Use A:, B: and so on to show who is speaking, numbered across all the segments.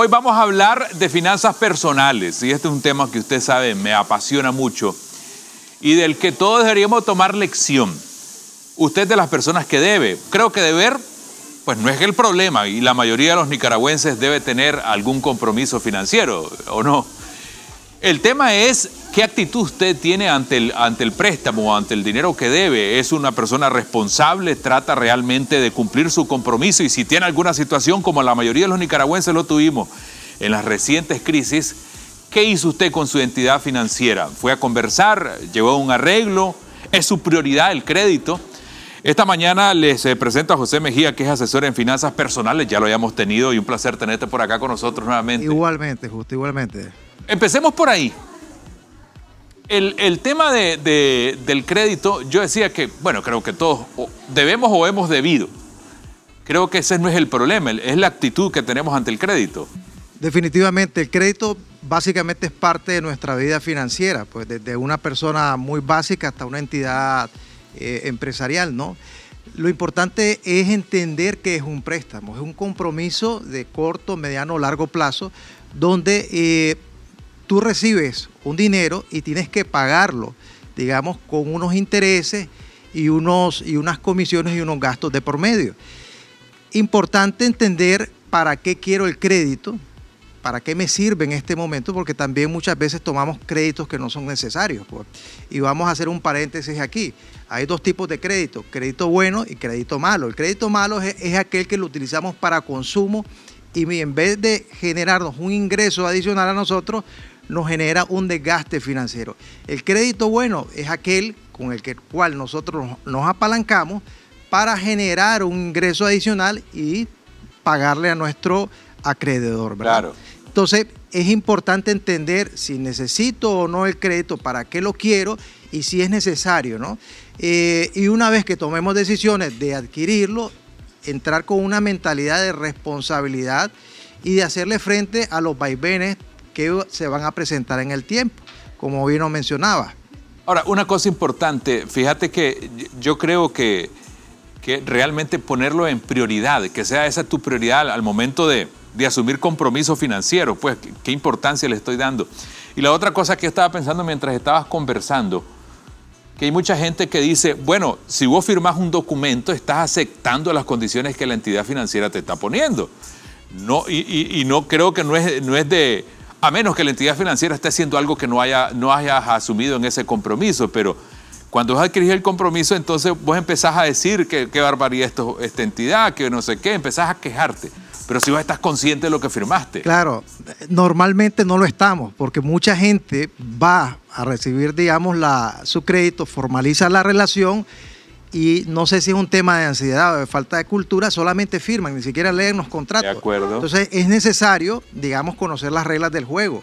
A: Hoy vamos a hablar de finanzas personales y este es un tema que usted sabe me apasiona mucho y del que todos deberíamos tomar lección. Usted de las personas que debe. Creo que deber, pues no es el problema y la mayoría de los nicaragüenses debe tener algún compromiso financiero, ¿o no? El tema es qué actitud usted tiene ante el, ante el préstamo, ante el dinero que debe. ¿Es una persona responsable? ¿Trata realmente de cumplir su compromiso? Y si tiene alguna situación, como la mayoría de los nicaragüenses lo tuvimos en las recientes crisis, ¿qué hizo usted con su entidad financiera? ¿Fue a conversar? ¿Llevó un arreglo? ¿Es su prioridad el crédito? Esta mañana les eh, presento a José Mejía, que es asesor en finanzas personales, ya lo habíamos tenido y un placer tenerte por acá con nosotros nuevamente.
B: Igualmente, justo, igualmente.
A: Empecemos por ahí. El, tema del crédito, yo decía que, bueno, creo que todos debemos o hemos debido. Creo que ese no es el problema, es la actitud que tenemos ante el crédito.
B: Definitivamente, el crédito básicamente es parte de nuestra vida financiera, pues desde una persona muy básica hasta una entidad eh, empresarial, ¿no? Lo importante es entender que es un préstamo, es un compromiso de corto, mediano o largo plazo, donde eh, tú recibes un dinero y tienes que pagarlo, digamos, con unos intereses y, unos, y unas comisiones y unos gastos de por medio. Importante entender para qué quiero el crédito, para qué me sirve en este momento, porque también muchas veces tomamos créditos que no son necesarios. Pues. Y vamos a hacer un paréntesis aquí. Hay dos tipos de crédito, crédito bueno y crédito malo. El crédito malo es, es aquel que lo utilizamos para consumo y en vez de generarnos un ingreso adicional a nosotros, nos genera un desgaste financiero. El crédito bueno es aquel con el que, cual nosotros nos apalancamos para generar un ingreso adicional y pagarle a nuestro acreedor. ¿verdad? Entonces, es importante entender si necesito o no el crédito, para qué lo quiero y si es necesario, ¿no? Eh, y una vez que tomemos decisiones de adquirirlo, entrar con una mentalidad de responsabilidad y de hacerle frente a los vaivenes que se van a presentar en el tiempo, como vino mencionaba.
A: Ahora, una cosa importante, fíjate que yo creo que, realmente ponerlo en prioridad, que sea esa tu prioridad al momento de, asumir compromiso financiero, pues qué, importancia le estoy dando. Y la otra cosa que estaba pensando mientras estabas conversando, que hay mucha gente que dice, bueno, si vos firmás un documento, estás aceptando las condiciones que la entidad financiera te está poniendo. No, y, y no creo que no es, no es de, a menos que la entidad financiera esté haciendo algo que no, haya, no hayas asumido en ese compromiso, pero cuando vas a adquirir el compromiso, entonces vos empezás a decir que qué barbaridad esta entidad, que no sé qué, empezás a quejarte. Pero si vos estás consciente de lo que firmaste.
B: Claro, normalmente no lo estamos, porque mucha gente va a recibir, digamos, la, su crédito, formaliza la relación y no sé si es un tema de ansiedad o de falta de cultura, solamente firman, ni siquiera leen los contratos. De acuerdo. Entonces es necesario, digamos, conocer las reglas del juego.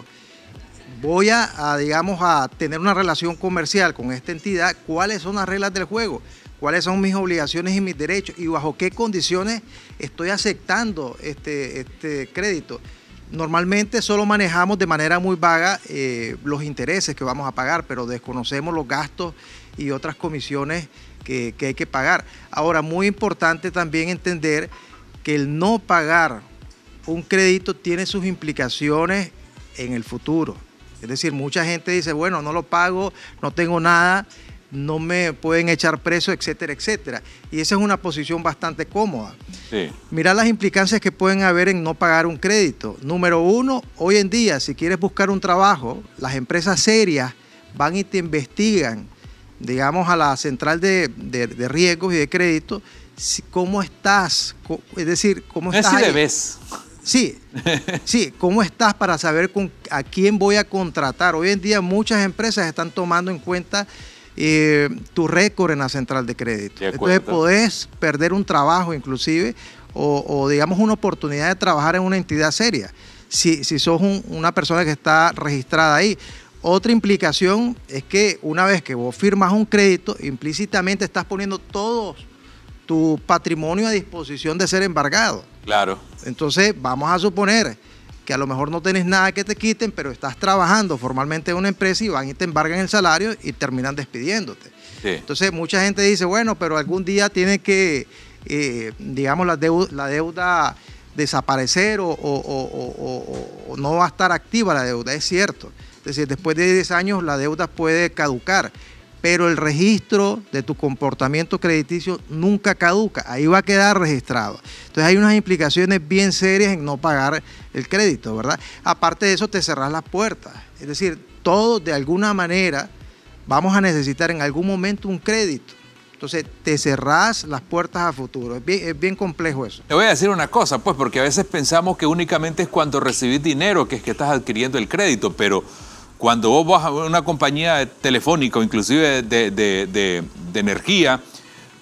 B: Voy a, digamos, a tener una relación comercial con esta entidad, cuáles son las reglas del juego, cuáles son mis obligaciones y mis derechos y bajo qué condiciones estoy aceptando este, este crédito. Normalmente solo manejamos de manera muy vaga eh, los intereses que vamos a pagar, pero desconocemos los gastos y otras comisiones que, que hay que pagar. Ahora, muy importante también entender que el no pagar un crédito tiene sus implicaciones en el futuro. Es decir, mucha gente dice, bueno, no lo pago, no tengo nada, no me pueden echar preso, etcétera, etcétera. Y esa es una posición bastante cómoda. Sí. Mira las implicancias que pueden haber en no pagar un crédito. Número uno, hoy en día, si quieres buscar un trabajo, las empresas serias van y te investigan, digamos, a la central de, riesgos y de crédito, cómo estás, es decir, cómo estás. Es si le ves. Sí, sí, ¿cómo estás para saber a quién voy a contratar? Hoy en día muchas empresas están tomando en cuenta eh, tu récord en la central de crédito. Entonces podés perder un trabajo inclusive o, digamos una oportunidad de trabajar en una entidad seria, si, sos una persona que está registrada ahí. Otra implicación es que una vez que vos firmas un crédito, implícitamente estás poniendo todo tu patrimonio a disposición de ser embargado. Claro. Entonces, vamos a suponer que a lo mejor no tenés nada que te quiten, pero estás trabajando formalmente en una empresa y van y te embargan el salario y terminan despidiéndote. Entonces mucha gente dice, bueno, pero algún día tiene que, eh, digamos, la deuda, desaparecer o, o, no va a estar activa la deuda, es cierto. Es decir, después de 10 años la deuda puede caducar, pero el registro de tu comportamiento crediticio nunca caduca, ahí va a quedar registrado. Entonces hay unas implicaciones bien serias en no pagar el crédito, ¿verdad? Aparte de eso, te cerrás las puertas. Es decir, todos de alguna manera vamos a necesitar en algún momento un crédito. Entonces, te cerrás las puertas a futuro. Es bien, complejo eso.
A: Te voy a decir una cosa, pues, porque a veces pensamos que únicamente es cuando recibís dinero que es que estás adquiriendo el crédito, pero cuando vos vas a una compañía telefónica o inclusive de energía,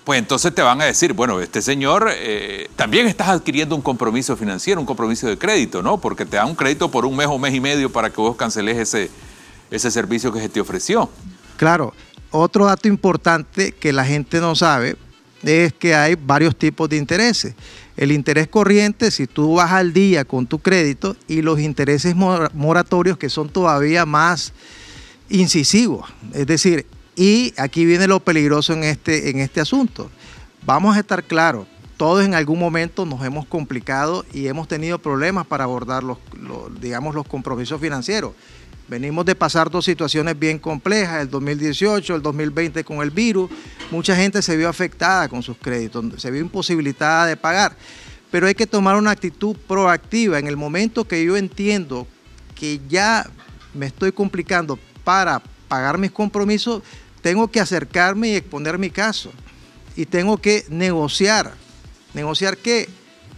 A: pues entonces te van a decir, bueno, este señor eh, también estás adquiriendo un compromiso financiero, un compromiso de crédito, ¿no? Porque te da un crédito por un mes o mes y medio para que vos canceles ese, ese servicio que se te ofreció.
B: Claro, otro dato importante que la gente no sabe es que hay varios tipos de intereses. El interés corriente, si tú vas al día con tu crédito, y los intereses moratorios que son todavía más incisivos. Es decir, y aquí viene lo peligroso en este, en este asunto. Vamos a estar claros, todos en algún momento nos hemos complicado y hemos tenido problemas para abordar digamos, los compromisos financieros. Venimos de pasar dos situaciones bien complejas, el 2018, el 2020 con el virus. Mucha gente se vio afectada con sus créditos, se vio imposibilitada de pagar. Pero hay que tomar una actitud proactiva. En el momento que yo entiendo que ya me estoy complicando para pagar mis compromisos, tengo que acercarme y exponer mi caso. Y tengo que negociar. ¿Negociar que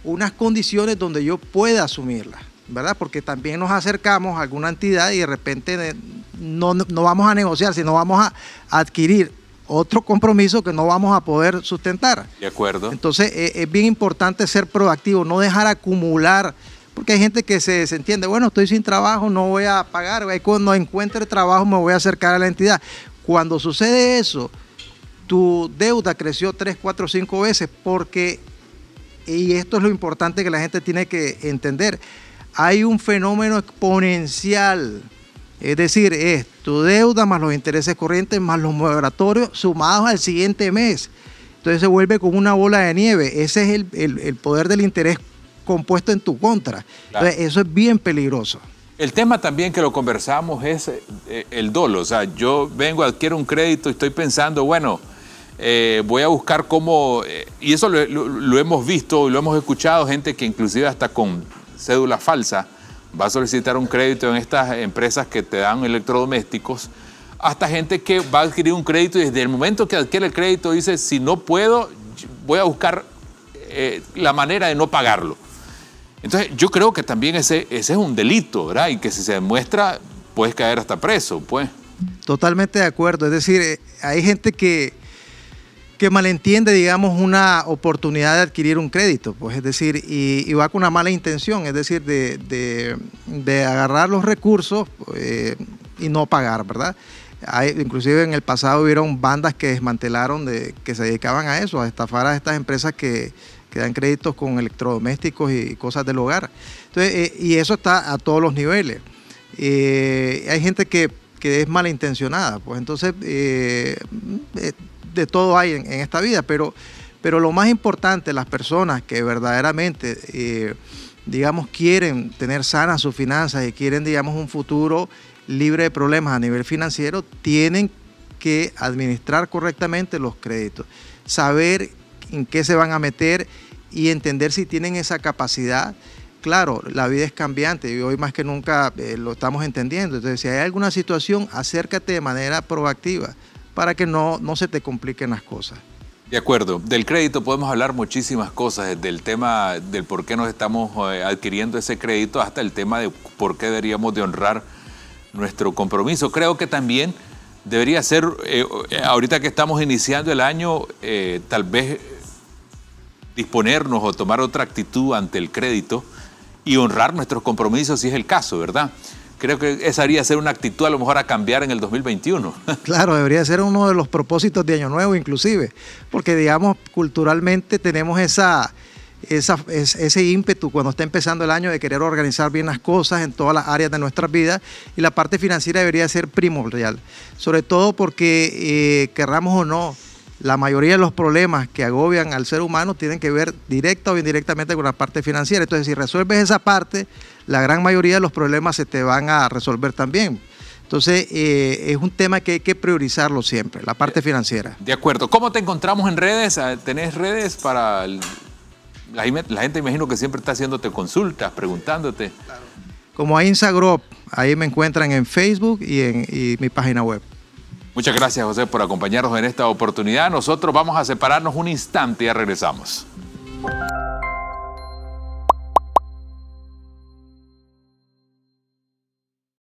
B: Unas condiciones donde yo pueda asumirlas, ¿verdad? Porque también nos acercamos a alguna entidad y de repente eh, no, no vamos a negociar, sino vamos a adquirir otro compromiso que no vamos a poder sustentar. De acuerdo. Entonces eh, es bien importante ser proactivo, no dejar acumular, porque hay gente que se entiende, bueno, estoy sin trabajo, no voy a pagar, cuando encuentre trabajo me voy a acercar a la entidad. Cuando sucede eso, tu deuda creció 3, 4, 5 veces porque, y esto es lo importante que la gente tiene que entender, hay un fenómeno exponencial. Es decir, es tu deuda más los intereses corrientes más los moratorios sumados al siguiente mes. Entonces se vuelve como una bola de nieve. Ese es el, poder del interés compuesto en tu contra. Entonces eso es bien peligroso.
A: El tema también que lo conversamos es eh, eh, el dolo. O sea, yo vengo, adquiero un crédito y estoy pensando, bueno, eh, voy a buscar cómo... y eso lo, hemos visto, y lo hemos escuchado, gente que inclusive hasta con cédula falsa va a solicitar un crédito en estas empresas que te dan electrodomésticos, hasta gente que va a adquirir un crédito y desde el momento que adquiere el crédito dice, si no puedo, voy a buscar la manera de no pagarlo. Entonces, yo creo que también ese, es un delito, ¿verdad? Y que si se demuestra, puedes caer hasta preso, pues.
B: Totalmente de acuerdo. Es decir, eh, hay gente que, que malentiende, digamos, una oportunidad de adquirir un crédito, pues es decir, y, va con una mala intención, es decir, de, agarrar los recursos eh, y no pagar, ¿verdad? Hay, inclusive en el pasado hubieron bandas que desmantelaron, de, que se dedicaban a eso, a estafar a estas empresas que, que dan créditos con electrodomésticos y cosas del hogar. Eh, y eso está a todos los niveles. Eh, hay gente que, es malintencionada, pues entonces eh, de todo hay en, esta vida, pero, pero lo más importante, las personas que verdaderamente, digamos, quieren tener sanas sus finanzas y quieren, digamos, un futuro libre de problemas a nivel financiero, tienen que administrar correctamente los créditos, saber en qué se van a meter y entender si tienen esa capacidad. Claro, la vida es cambiante y hoy más que nunca eh, lo estamos entendiendo. Entonces, si hay alguna situación, acércate de manera proactiva para que no, no se te compliquen las cosas.
A: De acuerdo, del crédito podemos hablar muchísimas cosas, desde el tema del por qué nos estamos eh, adquiriendo ese crédito hasta el tema de por qué deberíamos de honrar nuestro compromiso. Creo que también debería ser, eh, ahorita que estamos iniciando el año, tal vez disponernos o tomar otra actitud ante el crédito y honrar nuestros compromisos si es el caso, ¿verdad? Creo que esa haría ser una actitud a lo mejor a cambiar en el 2021.
B: Claro, debería ser uno de los propósitos de Año Nuevo inclusive, porque digamos, culturalmente tenemos esa, ese ímpetu cuando está empezando el año de querer organizar bien las cosas en todas las áreas de nuestras vidas y la parte financiera debería ser primordial, sobre todo porque eh, querramos o no, la mayoría de los problemas que agobian al ser humano tienen que ver directa o indirectamente con la parte financiera. Entonces, si resuelves esa parte, la gran mayoría de los problemas se te van a resolver también. Entonces, eh, es un tema que hay que priorizarlo siempre, la parte financiera.
A: De acuerdo. ¿Cómo te encontramos en redes? Ah, ¿Tenés redes para...? La, gente imagino que siempre está haciéndote consultas, preguntándote.
B: Como a Insagrop, ahí me encuentran en Facebook y en y mi página web.
A: Muchas gracias, José, por acompañarnos en esta oportunidad. Nosotros vamos a separarnos un instante y ya regresamos.